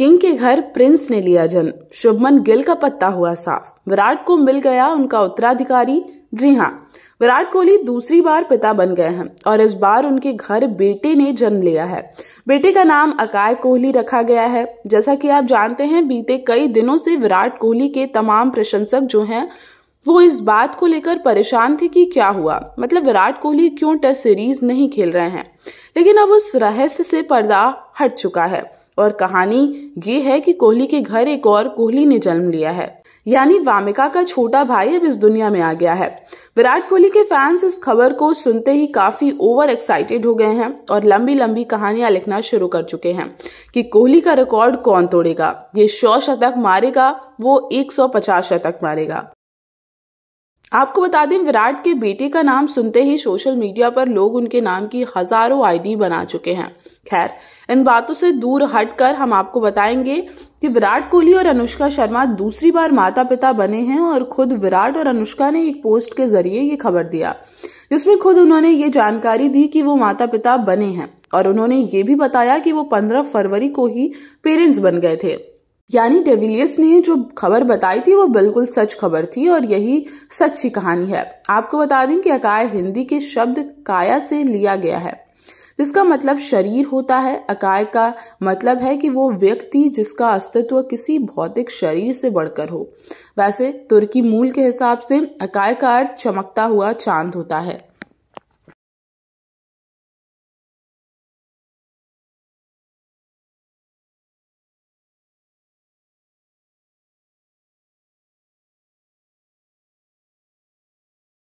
king के घर Prince ने लिया जन्म शुभमन गिल का पत्ता हुआ साफ विराट को मिल गया उनका उत्तराधिकारी जी हाँ विराट कोहली दूसरी बार पिता बन गए हैं और इस बार उनके घर बेटे ने जन्म लिया है बेटे का नाम अकाय कोहली रखा गया है जैसा कि आप जानते हैं बीते कई दिनों से विराट कोहली के तमाम प्रशंसक जो हैं वो इस बात को लेकर परेशान थे कि क्या हुआ मतलब विराट कोहली क्यों टेस्ट सीरीज नहीं खेल रहे हैं लेकिन अब उस रहस्य से पर्दा हट चुका है और कहानी ये है कि कोहली के घर एक और कोहली ने जन्म लिया है यानी वामिका का छोटा भाई अब इस दुनिया में आ गया है विराट कोहली के फैंस इस खबर को सुनते ही काफी ओवर एक्साइटेड हो गए हैं और लंबी लंबी कहानियां लिखना शुरू कर चुके हैं कि कोहली का रिकॉर्ड कौन तोड़ेगा ये सौ शतक मारेगा वो 150 शतक मारेगा आपको बता दें विराट के बेटे का नाम सुनते ही सोशल मीडिया पर लोग उनके नाम की हजारों आईडी बना चुके हैं खैर इन बातों से दूर हटकर हम आपको बताएंगे कि विराट कोहली और अनुष्का शर्मा दूसरी बार माता पिता बने हैं और खुद विराट और अनुष्का ने एक पोस्ट के जरिए ये खबर दिया जिसमें खुद उन्होंने ये जानकारी दी कि वो माता पिता बने हैं और उन्होंने ये भी बताया कि वो पंद्रह फरवरी को ही पेरेंट्स बन गए थे यानी डेविलियस ने जो खबर बताई थी वो बिल्कुल सच खबर थी और यही सच कहानी है आपको बता दें कि अकाय हिंदी के शब्द काया से लिया गया है जिसका मतलब शरीर होता है अकाय का मतलब है कि वो व्यक्ति जिसका अस्तित्व किसी भौतिक शरीर से बढ़कर हो वैसे तुर्की मूल के हिसाब से अकाय का अर्थ चमकता हुआ चांद होता है